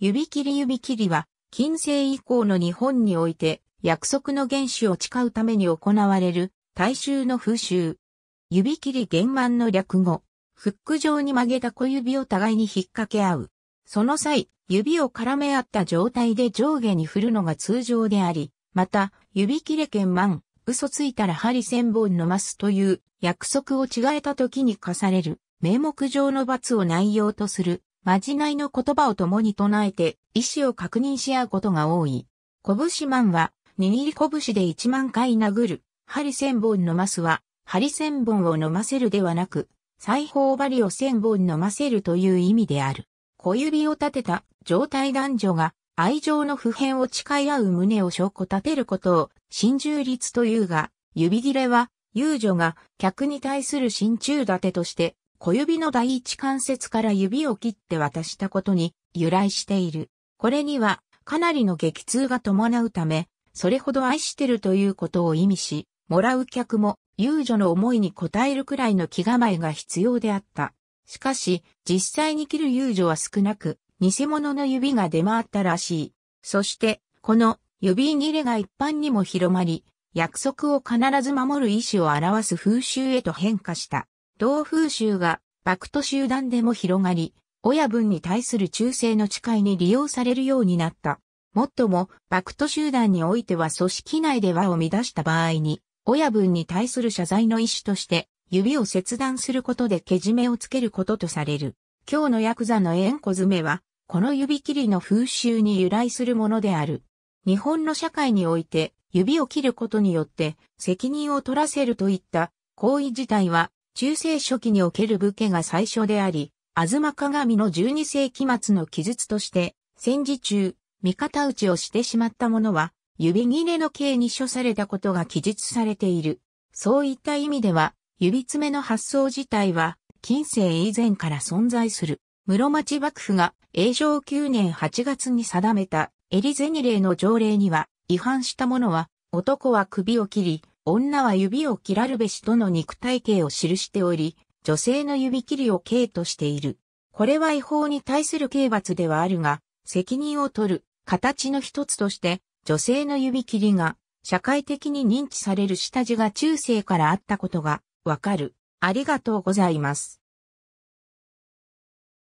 指切り指切りは、近世以降の日本において、約束の原始を誓うために行われる、大衆の風習。指切り玄満の略語。フック状に曲げた小指を互いに引っ掛け合う。その際、指を絡め合った状態で上下に振るのが通常であり、また、指切れ玄満、嘘ついたら針千本伸ますという約束を違えた時に課される、名目上の罰を内容とするまじないの言葉を共に唱えて、意思を確認し合うことが多い。拳マンは、握り拳で1万回殴る、針千本飲ますは、針千本を飲ませるではなく、裁縫針を千本飲ませるという意味である。小指を立てた状態男女が愛情の普遍を誓い合う胸を証拠立てることを真中立というが、指切れは、遊女が客に対する真中立てとして小指の第一関節から指を切って渡したことに由来している。これにはかなりの激痛が伴うため、それほど愛してるということを意味し、もらう客も遊女の思いに応えるくらいの気構えが必要であった。しかし、実際に切る遊女は少なく、偽物の指が出回ったらしい。そして、この指切れが一般にも広まり、約束を必ず守る意思を表す風習へと変化した。同風習がバクト集団でも広がり、親分に対する忠誠の誓いに利用されるようになった。もっとも、バクト集団においては組織内で和を乱した場合に、親分に対する謝罪の意思として、指を切断することでけじめをつけることとされる。今日のヤクザの縁小詰めは、この指切りの風習に由来するものである。日本の社会において、指を切ることによって、責任を取らせるといった行為自体は、中世初期における武家が最初であり、吾妻鏡の12世紀末の記述として、戦時中、味方打ちをしてしまった者は、指切れの刑に処されたことが記述されている。そういった意味では、指詰めの発想自体は、近世以前から存在する。室町幕府が、永正9年8月に定めた、エリゼニ令の条例には、違反した者は、男は首を切り、女は指を切らるべしとの肉体系を記しており、女性の指切りを刑としている。これは違法に対する刑罰ではあるが、責任を取る形の一つとして、女性の指切りが社会的に認知される下地が中世からあったことがわかる。ありがとうございます。